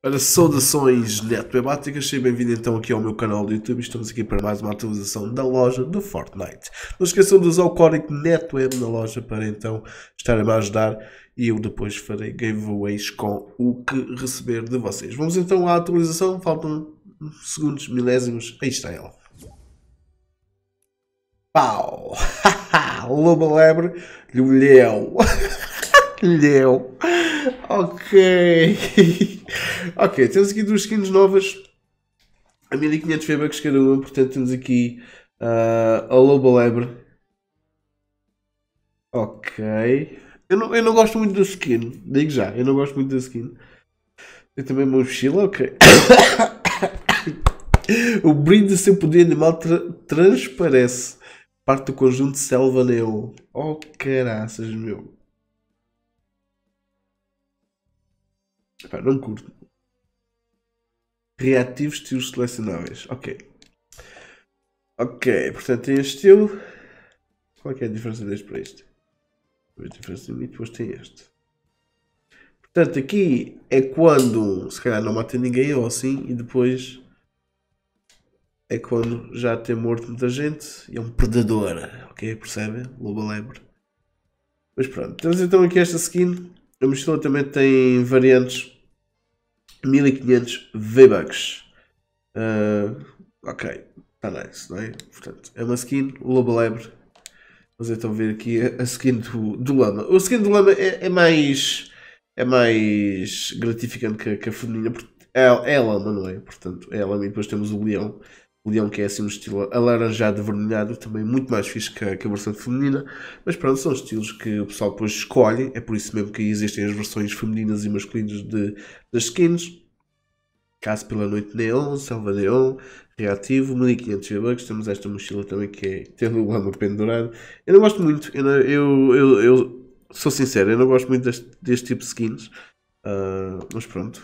Para saudações netwebáticas, seja bem-vindo então aqui ao meu canal do YouTube. Estamos aqui para mais uma atualização da loja do Fortnite. Não esqueçam de usar o código NETWEB na loja para então estarem a ajudar e eu depois farei giveaways com o que receber de vocês. Vamos então à atualização, faltam segundos, milésimos, aí está ela. Pau! Loba lebre, lheu! lheu! Ok. ok, temos aqui duas skins novas. A 1500 V-Bucks cada uma, portanto temos aqui uh, a Lobo Lebre. Ok. Eu não, eu não gosto muito da skin, digo já, eu não gosto muito da skin. Eu também uma mochila, ok. o brinde do seu poder animal tra transparece. Parte do conjunto selva neon. Oh caraças, meu. Epá, não curto. Reativos, estilos selecionáveis. Ok. Ok, portanto tem este estilo. Qual é, é a diferença deste para este? A diferença de mim, depois tem este. Portanto, aqui é quando se calhar não mata ninguém ou assim, e depois é quando já tem morto muita gente e é um predador, ok? Percebem? Lobo lebre. Mas pronto, temos então aqui esta skin a mochila também tem variantes 1500 V-Bucks. Uh, ok, está nice, não é? Portanto, é uma skin, Lobo Lebre. vamos então ver aqui a skin do, do Lama. o skin do Lama é, é mais. é mais gratificante que, que a feminina. É, é a Lama, não é? Portanto, é a Lama e depois temos o Leão leão que é assim um estilo alaranjado, vermelhado, também muito mais fixe que a, que a versão feminina, mas pronto, são estilos que o pessoal depois escolhe, é por isso mesmo que existem as versões femininas e masculinas de, das skins. Caso pela Noite Neon, Selva Neon, Reativo, 1500 V-Bucks. Temos esta mochila também que é, tem o lama pendurado. Eu não gosto muito, eu, não, eu, eu, eu, sou sincero, eu não gosto muito deste, deste tipo de skins. Uh, mas pronto.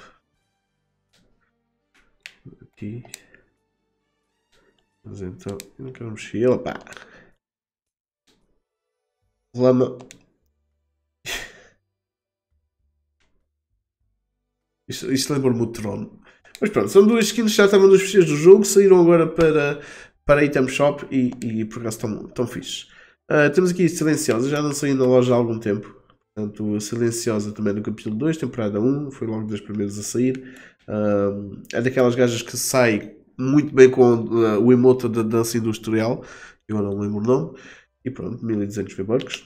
Aqui. Mas então, eu não quero mochila, pá. Lama. Isto, isto lembra-me o Trono. Mas pronto, são duas skins já estavam nos fecheiros do jogo, saíram agora para, para Item Shop e, e por acaso estão, estão fixe. Uh, temos aqui Silenciosa, já não saí na loja há algum tempo. Portanto, Silenciosa também no é capítulo 2, temporada 1, foi logo das primeiras a sair. Uh, é daquelas gajas que sai muito bem com uh, o emote da dança industrial, eu não lembro o nome, e pronto, 1200 V-Bucks.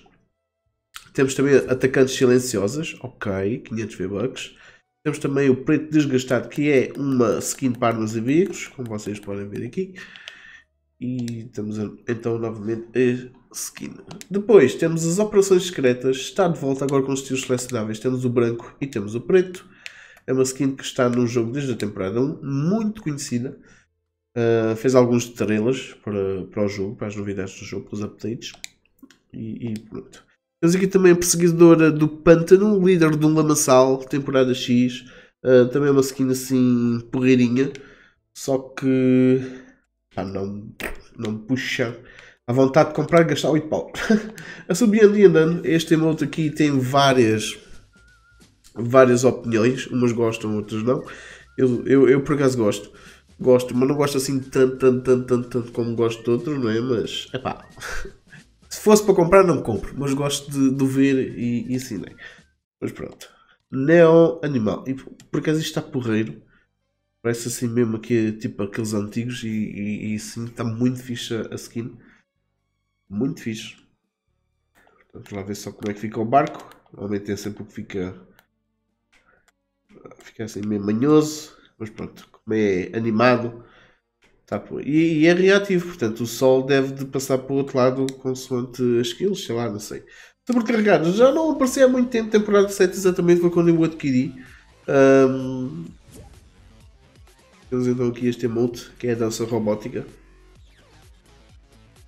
Temos também Atacantes Silenciosas, ok, 500 V-Bucks. Temos também o Preto Desgastado, que é uma skin para armas e veículos, como vocês podem ver aqui. E temos então novamente a skin. Depois temos as operações secretas, está de volta agora com os estilos selecionáveis. Temos o branco e temos o preto. É uma skin que está no jogo desde a temporada 1, muito conhecida. Uh, fez alguns trailers para, para o jogo, para as novidades do jogo, para os updates. E, e pronto. Temos aqui também a perseguidora do Pântano, líder do Lamaçal, temporada X. Uh, também é uma skin assim porreirinha. Só que pá, não, não puxa. A vontade de comprar e gastar 8 pau. Assobiando e andando, este emote aqui tem várias várias opiniões, umas gostam, outras não. Eu, eu, eu por acaso gosto. Gosto, mas não gosto assim tanto, tanto, tanto, tanto, tanto como gosto de outros, não é? Mas, epá, se fosse para comprar não compro, mas gosto de, de ver e, e assim, é? Mas pronto. Neon Animal. E por acaso isto está porreiro. Parece assim mesmo aqui, tipo aqueles antigos e, e, e sim, está muito fixe a skin. Muito fixe. Portanto, lá ver só como é que fica o barco. é sempre o que fica fica assim meio manhoso, mas pronto, como é animado, tá por... e, e, é reativo, portanto o sol deve de passar para o outro lado consoante as kills, sei lá, não sei. Sobrecarregado, já não aparecia há muito tempo, temporada 7 exatamente foi quando eu o adquiri. Um... Temos então aqui este emote, que é a dança robótica.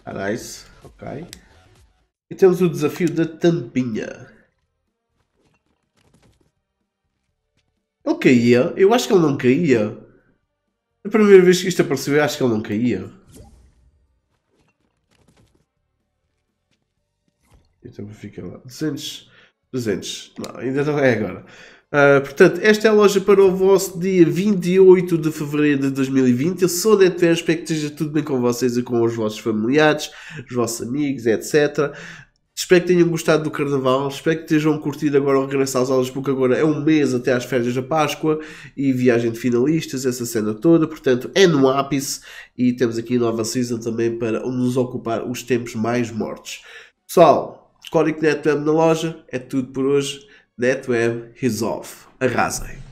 Ah, nice, ok. E temos o desafio da tampinha. Ele caía? Eu acho que ele não caía. A primeira vez que isto apareceu, eu acho que ele não caía. Então fica lá. 200. 200. Não, ainda não é agora. Uh, portanto, esta é a loja para o vosso dia 28 de fevereiro de 2020. Eu sou o Neto espero que esteja tudo bem com vocês e com os vossos familiares, os vossos amigos, etc. Espero que tenham gostado do Carnaval, espero que estejam curtido agora o regresso às aulas, porque agora é um mês até às férias da Páscoa e viagem de finalistas, essa cena toda, portanto é no ápice e temos aqui nova season também para nos ocupar os tempos mais mortos. Pessoal, código NetWeb na loja, é tudo por hoje. NetWeb Resolve. Arrasem!